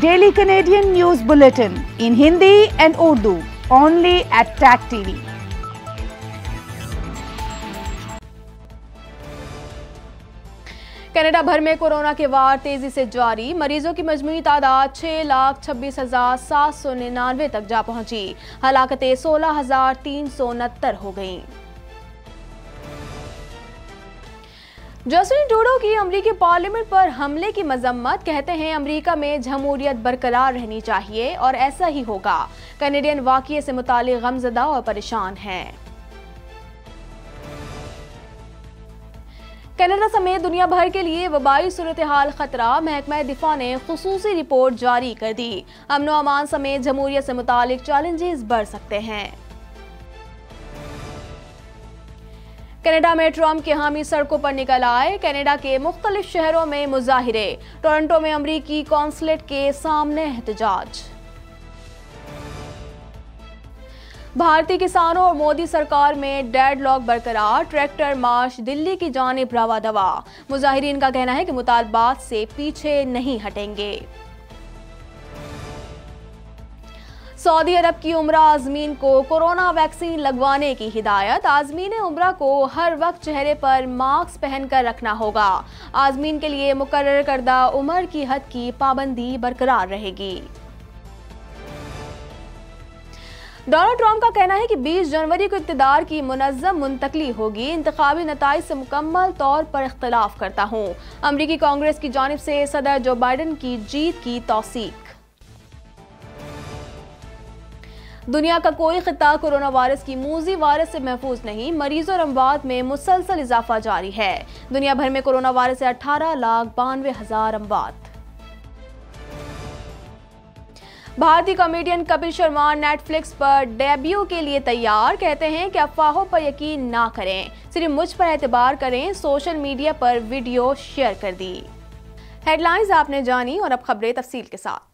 Daily Canadian news bulletin in Hindi and Urdu only at TAG TV Canada भर में corona के वार तेजी से जारी मरीजों की मजमू तादाद छह लाख छब्बीस हजार सात सौ निन्यानवे तक जा पहुंची हलाकते सोलह हजार तीन सौ उनहत्तर हो गई जस्टिन टूडो की अमरीकी पार्लियामेंट पर हमले की मजम्मत कहते हैं अमरीका में जमहूरियत बरकरार रहनी चाहिए और ऐसा ही होगा कैनेडियन वाकई से मुतल गमजदा और परेशान हैं कनाडा समेत दुनिया भर के लिए वबाई सूरत हाल खतरा महकमा दिफा ने खसूसी रिपोर्ट जारी कर दी अमनो अमान समेत जमहूरियत से मुतल चैलेंजेस बढ़ सकते हैं कनाडा में ट्रंप के हामी सड़कों पर निकल आए कनाडा के मुख्तलिफ शहरों में मुजाहरे टोरंटो में अमरीकी कौंसलेट के सामने एहतजाज भारतीय किसानों और मोदी सरकार में डेड लॉक बरकरार ट्रैक्टर मार्च दिल्ली की जानब रवा दवा मुजाहरीन का कहना है कि मुतालबात से पीछे नहीं हटेंगे सऊदी अरब की उम्र आजमीन को कोरोना वैक्सीन लगवाने की हिदायत आजमीन उम्र को हर वक्त चेहरे पर मास्क पहनकर रखना होगा आजमीन के लिए मुकर करदा उम्र की हद की पाबंदी बरकरार रहेगी डोनाल्ड ट्रंप का कहना है कि 20 जनवरी को इकतदार की मुनजम मुंतकली होगी इंतबी नतज से मुकम्मल तौर पर इख्तलाफ करता हूँ अमरीकी कांग्रेस की जानब से सदर जो बाइडन की जीत की तोसीक दुनिया का कोई खिता कोरोना वायरस की मूजी वायरस से महफूज नहीं मरीज और अमवात में मुसलसल इजाफा जारी है दुनिया भर में कोरोना वायरस से अठारह लाख बानवे हजार अमवात भारतीय कॉमेडियन कपिल शर्मा नेटफ्लिक्स पर डेब्यू के लिए तैयार कहते हैं कि अफवाहों पर यकीन ना करें सिर्फ मुझ पर एतबार करें सोशल मीडिया पर वीडियो शेयर कर दी हेडलाइंस आपने जानी और अब खबरें तफसील के साथ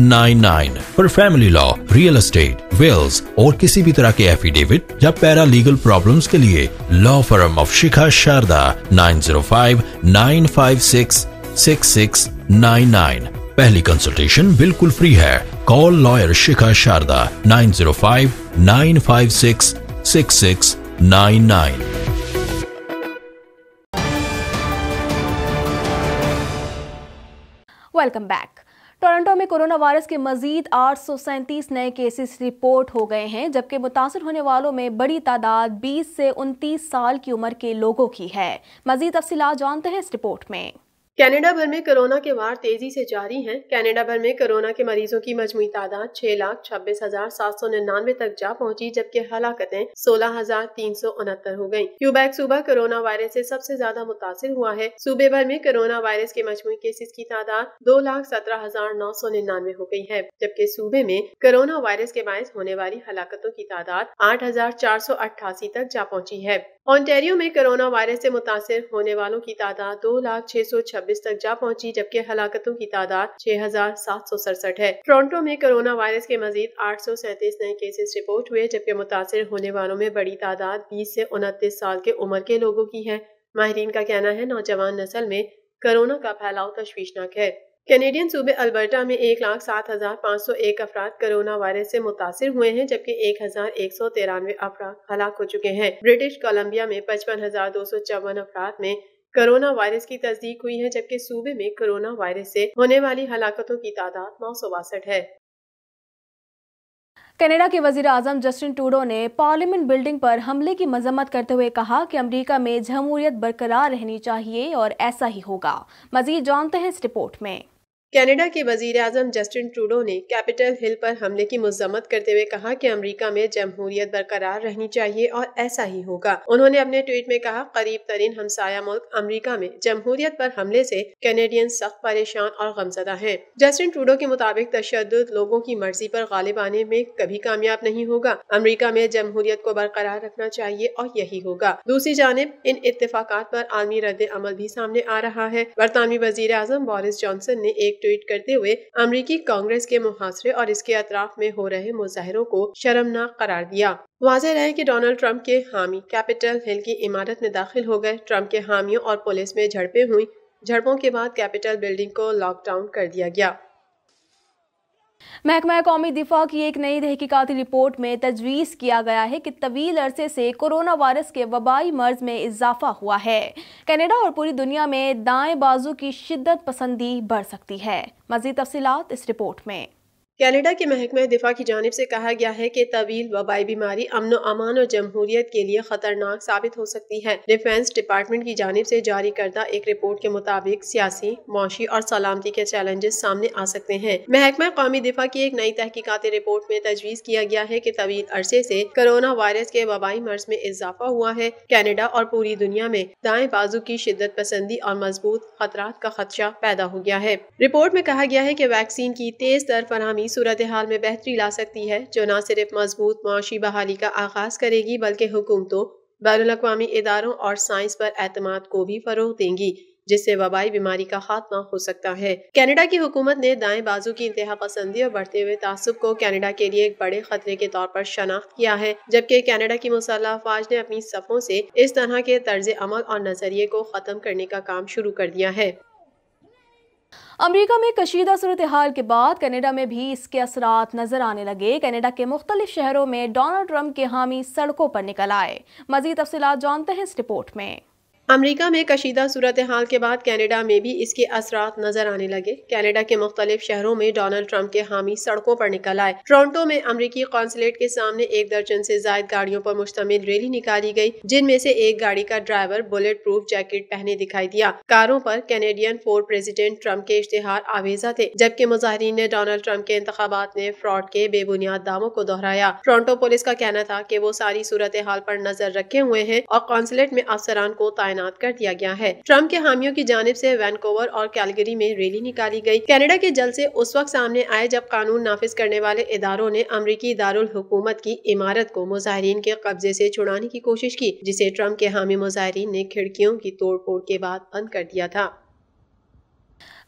पर family law real estate wills और किसी भी तरह के एफिडेविट या पैरा लीगल प्रॉब्लम के लिए law forum of Shikha Sharda nine zero five nine five six six six nine nine पहली कंसल्टेशन बिल्कुल फ्री है call lawyer Shikha Sharda nine zero five nine five six six six nine nine welcome back Toronto में corona virus के मजीद आठ नए cases report हो गए हैं जबकि मुतासर होने वालों में बड़ी तादाद 20 से 29 साल की उम्र के लोगों की है मजीद तफसी जानते हैं इस रिपोर्ट में कनाडा भर में कोरोना के वार तेजी से जारी हैं कनाडा भर में कोरोना के मरीजों की मजमू तादाद छह लाख छब्बीस हजार सात सौ निन्यानवे तक जा पहुंची जबकि हलाकतें सोलह हजार तीन सौ उनहत्तर हो गयी क्यूबैक सूबा कोरोना वायरस से सबसे ज्यादा मुतासर हुआ है सूबे भर में कोरोना वायरस के मजमू केसेस की तादाद दो लाख सत्रह हजार नौ सौ निन्यानवे हो गयी है जबकि सूबे में कोरोना वायरस के बायस होने वाली हलाकतों की तादाद आठ हजार चार सौ अट्ठासी तक जा पहुँची है ऑनटेरियो में कोरोना वायरस से मुतासर होने वालों की तादाद दो लाख छह सौ छब्बीस तक जा पहुंची जबकि हलाकतों की तादाद छह हजार सात सौ सड़सठ है टोरंटो में कोरोना वायरस के मजीद आठ सौ सैंतीस नए केसेस रिपोर्ट हुए जबकि मुतासर होने वालों में बड़ी तादाद बीस से उनतीस साल के उम्र के लोगों की है माहरीन का कहना है नौजवान नस्ल में कोरोना का फैलाव तशवीशनाक है कैनेडियन सूबे अल्बर्टा में एक लाख सात हजार पाँच सौ एक अफराद कोरोना वायरस से मुतासर हुए हैं जबकि एक हजार एक सौ तिरानवे अफराद हलाक हो चुके हैं ब्रिटिश कोलंबिया में पचपन हजार दो सौ चौवन अफराद में कोरोना वायरस की तस्दीक हुई है जबकि सूबे में कोरोना वायरस से होने वाली हलाकतों की तादाद नौ सौ बासठ है कनाडा के वजीर आजम जस्टिन टूडो ने पार्लियामेंट बिल्डिंग पर हमले की मजम्मत करते हुए कहा कि अमेरिका में जमहूरियत बरकरार रहनी चाहिए और ऐसा ही होगा मजीद जानते हैं इस रिपोर्ट में कनाडा के वजीर अजम जस्टिन ट्रूडो ने कैपिटल हिल पर हमले की मजम्मत करते हुए कहा कि अमेरिका में जमहूरियत बरकरार रहनी चाहिए और ऐसा ही होगा उन्होंने अपने ट्वीट में कहा करीब तरीन हमसाया मुल्क अमेरिका में जमहूरियत पर हमले से कैनेडियन सख्त परेशान और गमजदा हैं। जस्टिन ट्रूडो के मुताबिक तशद लोगों की मर्जी पर गालिब आने में कभी कामयाब नहीं होगा अमरीका में जमहूरियत को बरकरार रखना चाहिए और यही होगा दूसरी जानब इन इतफाक आरोप आलमी रद्द अमल भी सामने आ रहा है बरतानवी वजीर अजम बोरिस जॉनसन ने एक ट्वीट करते हुए अमरीकी कांग्रेस के मुहासरे और इसके अतराफ में हो रहे मुजाहरों को शर्मनाक करार दिया वाजह रहे कि डोनाल्ड ट्रंप के हामी कैपिटल हिल की इमारत में दाखिल हो गए ट्रंप के हामियों और पुलिस में झड़पें हुई झड़पों के बाद कैपिटल बिल्डिंग को लॉकडाउन कर दिया गया महकमा कौमी दिफा की एक नई तहकीकती रिपोर्ट में तजवीज़ किया गया है कि तवील अरसे से कोरोना वायरस के वबाई मर्ज में इजाफा हुआ है कनाडा और पूरी दुनिया में दाएं बाजू की शिद्दत पसंदी बढ़ सकती है मजीद तफसीत इस रिपोर्ट में कैनेडा के महकमे दिफा की जानब से कहा गया है कि तवील वबाई बीमारी अमन अमान और जमहूरियत के लिए खतरनाक साबित हो सकती है डिफेंस डिपार्टमेंट की जानब से जारी करदा एक रिपोर्ट के मुताबिक सियासी मुशी और सलामती के चैलेंजेस सामने आ सकते हैं महकमा कौमी दिफा की एक नई तहकीकती रिपोर्ट में तजवीज़ किया गया है की तवील अरसे ऐसी कोरोना वायरस के वबाई मर्ज में इजाफा हुआ है कैनेडा और पूरी दुनिया में दाएँ बाजू की शिदत पसंदी और मजबूत खतरा का खदशा पैदा हो गया है रिपोर्ट में कहा गया है की वैक्सीन की तेज दर फरहमी इन्सानी सूरत हाल में बेहतरी ला सकती है जो न सिर्फ मजबूत मुआशी बहाली का आगाज़ करेगी बल्कि हुकूमतों बैन अवी इदारों और साइंस पर एतमाद को भी फ़रोग देंगी जिससे वबाई बीमारी का खात्मा हो सकता है कनाडा की हुकूमत ने दाएं बाजू की इंतहा पसंदी और बढ़ते हुए तासब को कनाडा के लिए एक बड़े खतरे के तौर पर शनाख्त किया है जबकि कनाडा की मुसल्ह अफवाज ने अपनी सफ़ों से इस तरह के तर्ज अमल और नजरिए को ख़त्म करने का काम शुरू कर दिया है अमरीका में कशीदा सूरत हाल के बाद कनाडा में भी इसके असरा नजर आने लगे कनाडा के मुख्तलिफ शहरों में डोनाल्ड ट्रंप के हामी सड़कों पर निकल आए मजीद तफसलत जानते हैं इस रिपोर्ट में अमरीका में कशीदा सूरत हाल के बाद कैनेडा में भी इसके असरा नजर आने लगे कैनेडा के मुख्तलिफ शहरों में डोनाल्ड ट्रंप के हामी सड़कों पर निकल आए टोरंटो में अमरीकी कौंसलेट के सामने एक दर्जन से जायद गाड़ियों पर मुश्तमिल रैली निकाली गई जिनमें से एक गाड़ी का ड्राइवर बुलेट प्रूफ जैकेट पहने दिखाई दिया कारों पर कैनेडियन फोर प्रेसिडेंट ट्रंप के इश्तेहार आवेजा थे जबकि मुजाहरीन ने डोनाल्ड ट्रंप के इंतबात में फ्रॉड के बेबुनियाद दामों को दोहराया टोरंटो पुलिस का कहना था की वो सारी सूरत हाल पर नजर रखे हुए हैं और कौंसलेट में अफसरान को तैनात तैनात कर दिया गया है ट्रंप के हामियों की जानब ऐसी वैनकोवर और कैलगरी में रैली निकाली गयी कैनेडा के जलसे उस वक्त सामने आए जब कानून नाफिज करने वाले इदारों ने अमरीकी दारकूमत की इमारत को मुजाहरीन के कब्जे ऐसी छुड़ाने की कोशिश की जिसे ट्रंप के हामी मुजाहरीन ने खिड़कियों की तोड़ फोड़ के बाद बंद कर दिया था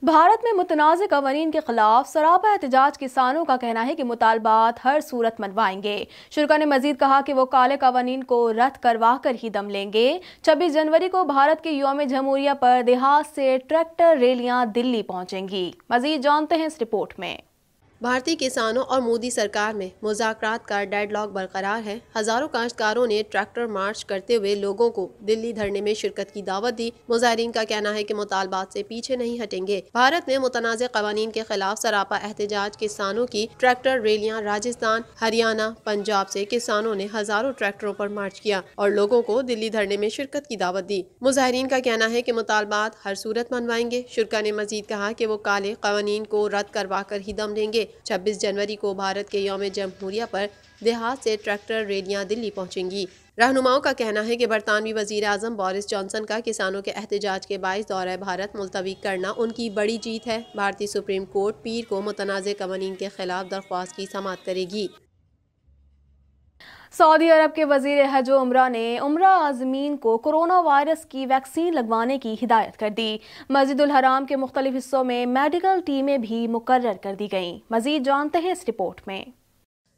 भारत में मुतनाज़ कवानीन के खिलाफ सरापा एहतजाज किसानों का कहना है कि मुतालबात हर सूरत मनवाएंगे शुरा ने मजीद कहा कि वो काले कवानीन को रद्द करवा कर ही दम लेंगे छब्बीस जनवरी को भारत के योम जमहूरिया पर देहात से ट्रैक्टर रैलियां दिल्ली पहुंचेंगी मजीद जानते हैं इस रिपोर्ट में भारतीय किसानों और मोदी सरकार में मुजाकर का डेडलॉक बरकरार है हजारों काश्तकारों ने ट्रैक्टर मार्च करते हुए लोगों को दिल्ली धरने में शिरकत की दावत दी मुजाहरीन का कहना है कि मुतालबात से पीछे नहीं हटेंगे भारत में मुतनाज़ कवानीन के खिलाफ सरापा एहतजाज किसानों की ट्रैक्टर रैलियाँ राजस्थान हरियाणा पंजाब से किसानों ने हजारों ट्रैक्टरों पर मार्च किया और लोगों को दिल्ली धरने में शिरकत की दावत दी मुजाहरीन का कहना है की मुतालबात हर सूरत मनवाएंगे शुरा ने मजीद कहा की वो काले कवानीन को रद्द करवा कर ही दम देंगे छब्बीस जनवरी को भारत के योम जमहूरिया पर देहात से ट्रैक्टर रैलियाँ दिल्ली पहुँचेंगी रहनुमाओं का कहना है कि बरतानवी वजीर अजम बोरिस जॉनसन का किसानों के एहतजाज के बायस दौरे भारत मुलतवी करना उनकी बड़ी जीत है भारतीय सुप्रीम कोर्ट पीर को मुतनाज़ कवानीन के खिलाफ दरख्वास्त की समात करेगी सऊदी अरब के वजीर हज उमरा ने उम्र आजमीन को कोरोना वायरस की वैक्सीन लगवाने की हिदायत कर दी मस्जिद हराम के मुख्तलिफ हिस्सों में मेडिकल टीमें भी मुकर कर दी गई मजीद जानते हैं इस रिपोर्ट में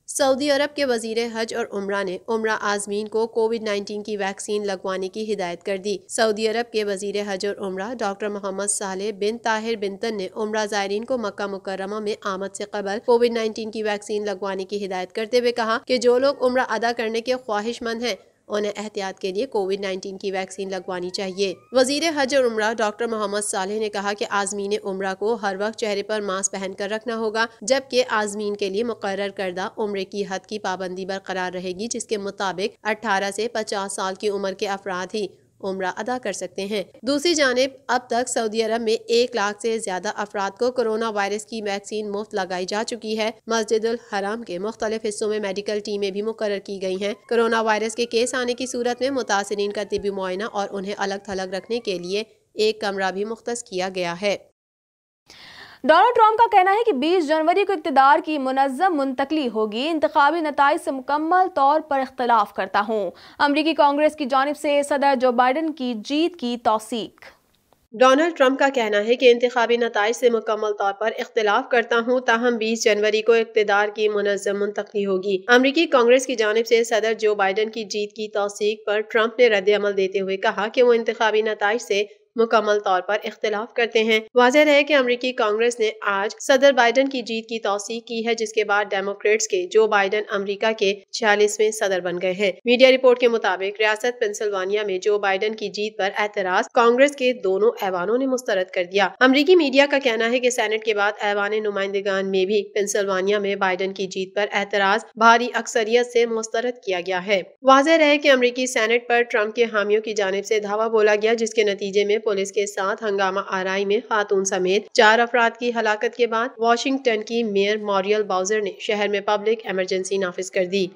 सऊदी अरब के वजीर हज और उम्र ने उम्र आजमीन को कोविड 19 की वैक्सीन लगवाने की हिदायत कर दी सऊदी अरब के वजीर हज और उम्र डॉक्टर मोहम्मद साले बिन ताहिर बिन तन ने उम्र जायरीन को मक्का मुकरमा में आमद से कबल कोविड 19 की वैक्सीन लगवाने की हिदायत करते हुए कहा कि जो लोग उम्र अदा करने के ख्वाहिशमंद हैं उन्हें एहतियात के लिए कोविड नाइन्टीन की वैक्सीन लगवानी चाहिए वजीर हज और उम्र डॉक्टर मोहम्मद साले ने कहा की आजमीन उम्र को हर वक्त चेहरे पर मास्क पहन कर रखना होगा जबकि आजमीन के लिए मुकर करदा उम्र की हद की पाबंदी बरकरार रहेगी जिसके मुताबिक अठारह ऐसी पचास साल की उम्र के अफराध ही उम्र अदा कर सकते हैं दूसरी जानब अब तक सऊदी अरब में एक लाख से ज्यादा अफराद को कोरोना वायरस की वैक्सीन मुफ्त लगाई जा चुकी है मस्जिद हराम के मुख्तलिफ हिस्सों में मेडिकल टीमें भी मुकर की गई हैं कोरोना वायरस के केस आने की सूरत में मुतासरीन का तिबी मुआयना और उन्हें अलग थलग रखने के लिए एक कमरा भी मुख्त किया गया है डोनाल्ड ट्रंप का कहना है कि 20 जनवरी को इकतदार की मुनजम मुंतकली होगी इंतबी नतज से मुकम्मल तौर पर इख्तलाफ करता हूँ अमरीकी कांग्रेस की जानब से सदर जो बाइडन की जीत की तोसीक डोनाल्ड ट्रंप का कहना है कि इंतबी नतज से मुकम्मल तौर पर इख्तलाफ करता हूँ ताहम बीस जनवरी को इकतदार की मुनजम मुंतकली होगी अमरीकी कांग्रेस की जानब से सदर जो बाइडन की जीत की तोसीक पर ट्रंप ने रद्द अमल देते हुए कहा कि वो इंतबी नतज से मुकम्मल तौर पर इख्तलाफ करते हैं वाजह रहे की अमरीकी कांग्रेस ने आज सदर बाइडन की जीत की तोसीक की है जिसके बाद डेमोक्रेट्स के जो बाइडन अमरीका के छियालीसवें सदर बन गए हैं मीडिया रिपोर्ट के मुताबिक रियासत पेंसिल्वानिया में जो बाइडन की जीत पर एतराज कांग्रेस के दोनों ऐवानों ने मुस्तरद कर दिया अमरीकी मीडिया का कहना है की सैनेट के बाद ऐवान नुमाइंदगान में भी पेंसिल्वानिया में बाइडन की जीत पर एतराज भारी अक्सरियत से मुस्तरद किया गया है वाजह रहे की अमरीकी सैनेट पर ट्रंप के हामियों की जानब ऐसी धावा बोला गया जिसके नतीजे में पुलिस के साथ हंगामा आरई में खातून समेत चार अफराद की हलाकत के बाद वाशिंगटन की मेयर मॉरियल बाउजर ने शहर में पब्लिक एमरजेंसी नाफिज कर दी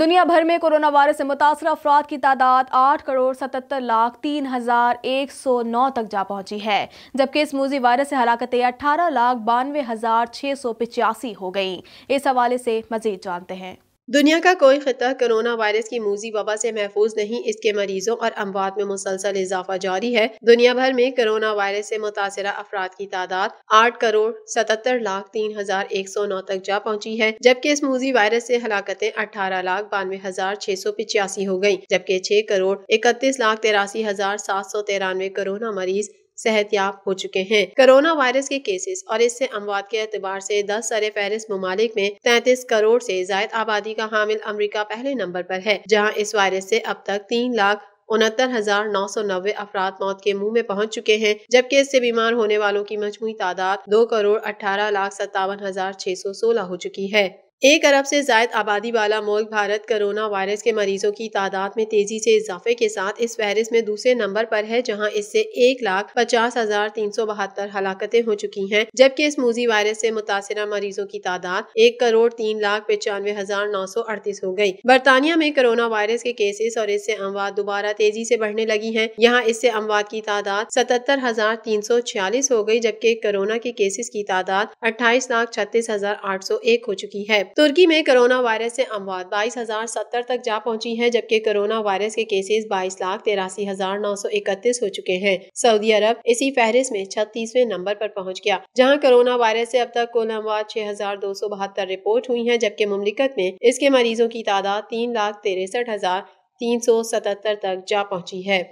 दुनिया भर में कोरोना वायरस से मुतासर अफराद की तादाद आठ करोड़ सतहत्तर लाख तीन हजार एक सौ नौ तक जा पहुंची है जबकि इस मूजी वायरस से हलाकतें अठारह लाख बानवे हजार छह सौ पिचासी हो गई इस हवाले से मजीद जानते हैं दुनिया का कोई खिता कोरोना वायरस की मूजी वबा से महफूज नहीं इसके मरीजों और अमवात में मुसलसल इजाफा जारी है दुनिया भर में कोरोना वायरस से मुतासर अफराद की तादाद आठ करोड़ सतहत्तर लाख तीन हजार एक सौ नौ तक जा पहुंची है जबकि इस मूजी वायरस से हलाकतें अठारह लाख बानवे हजार छह सौ पिचासी हो गयी जबकि छह करोड़ इकतीस लाख तिरासी हजार सात सौ तिरानवे कोरोना मरीज सेहतयाब हो चुके हैं कोरोना वायरस के केसेस और इससे अमवात के अतबार से दस सरे फहरिस्त ममालिक में तैतीस करोड़ से जायद आबादी का हामिल अमरीका पहले नंबर पर है जहाँ इस वायरस से अब तक तीन लाख उनहत्तर हजार नौ सौ नब्बे अफराद मौत के मुंह में पहुंच चुके हैं जबकि इससे बीमार होने वालों की मजमू तादाद दो करोड़ अठारह लाख सत्तावन हजार छह सौ सोलह हो चुकी है एक अरब से जायद आबादी वाला मुल्क भारत कोरोना वायरस के मरीजों की तादाद में तेजी से इजाफे के साथ इस फहरिस्त में दूसरे नंबर पर है जहां इससे एक लाख पचास हजार तीन सौ बहत्तर हलाकतें हो चुकी हैं जबकि इस मूजी वायरस से मुतासर मरीजों की तादाद एक करोड़ तीन लाख पचानवे हजार नौ सौ अड़तीस हो गयी बरतानिया में कोरोना वायरस के केसेस और इससे अमवात दोबारा तेजी से बढ़ने लगी है यहाँ इससे अमवात की तादाद सतहत्तर हजार तीन सौ छियालीस हो गयी जबकि कोरोना के केसेस की तादाद अट्ठाईस लाख छत्तीस हजार आठ सौ एक हो चुकी है तुर्की में कोरोना वायरस से अमवात बाईस हजार सत्तर तक जा पहुंची है जबकि कोरोना वायरस के केसेस बाईस लाख तिरासी हजार नौ सौ इकतीस हो चुके हैं सऊदी अरब इसी फहरिस्त में छत्तीसवें नंबर पर पहुंच गया जहां कोरोना वायरस से अब तक कुल अमवात छह हजार दो सौ बहत्तर रिपोर्ट हुई है जबकि मुमलिकत में इसके मरीजों की तादाद तीन लाख तिरसठ हजार तीन सौ सतहत्तर तक जा पहुंची है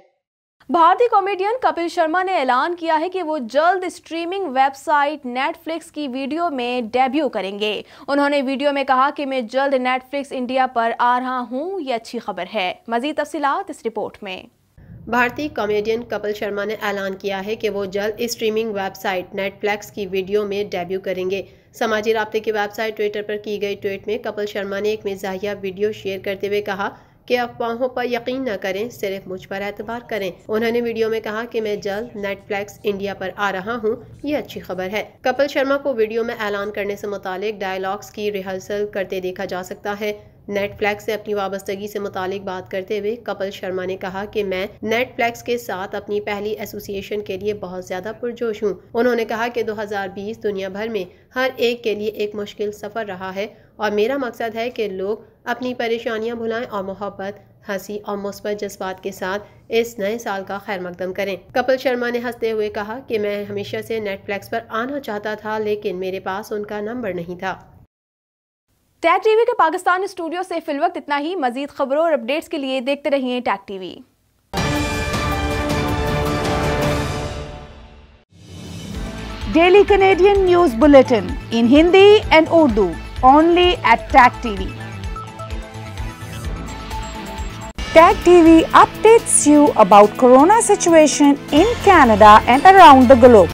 भारतीय कॉमेडियन कपिल शर्मा ने ऐलान किया है कि वो जल्द स्ट्रीमिंग वेबसाइट नेटफ्लिक्स की वीडियो में डेब्यू करेंगे उन्होंने वीडियो में कहा कि मैं जल्द नेटफ्लिक्स इंडिया पर आ रहा हूँ ये अच्छी खबर है मजीद तफसीत इस रिपोर्ट में भारतीय कॉमेडियन कपिल शर्मा ने ऐलान किया है कि वो जल्द स्ट्रीमिंग वेबसाइट नेटफ्लिक्स की वीडियो में डेब्यू करेंगे समाजी रबते की वेबसाइट ट्विटर पर की गई ट्वीट में कपिल शर्मा ने एक मिजाहिया वीडियो शेयर करते हुए कहा कि अफवाहों पर यकीन न करें सिर्फ मुझ पर एतबार करें उन्होंने वीडियो में कहा कि मैं जल्द नेटफ्लिक्स इंडिया पर आ रहा हूँ ये अच्छी खबर है कपिल शर्मा को वीडियो में ऐलान करने से मुतालिक डायलॉग्स की रिहर्सल करते देखा जा सकता है नेटफ्लैक्स से अपनी वाबस्तगी से मुतालिक बात करते हुए कपिल शर्मा ने कहा कि मैं नेटफ्लैक्स के साथ अपनी पहली एसोसिएशन के लिए बहुत ज़्यादा पुरजोश हूँ उन्होंने कहा कि 2020 दुनिया भर में हर एक के लिए एक मुश्किल सफ़र रहा है और मेरा मकसद है कि लोग अपनी परेशानियाँ भुलाएँ और मोहब्बत हंसी और मुस्बत जज्बात के साथ इस नए साल का खैर मकदम करें कपिल शर्मा ने हंसते हुए कहा कि मैं हमेशा से नेटफ्लिक्स पर आना चाहता था लेकिन मेरे पास उनका नंबर नहीं था टैग टीवी के पाकिस्तान स्टूडियो से फिल वक्त इतना ही मजीद खबरों और अपडेट्स के लिए देखते रहिए TAG TV daily Canadian news bulletin in Hindi and Urdu only at TAG TV. TAG TV updates you about corona situation in Canada and around the globe.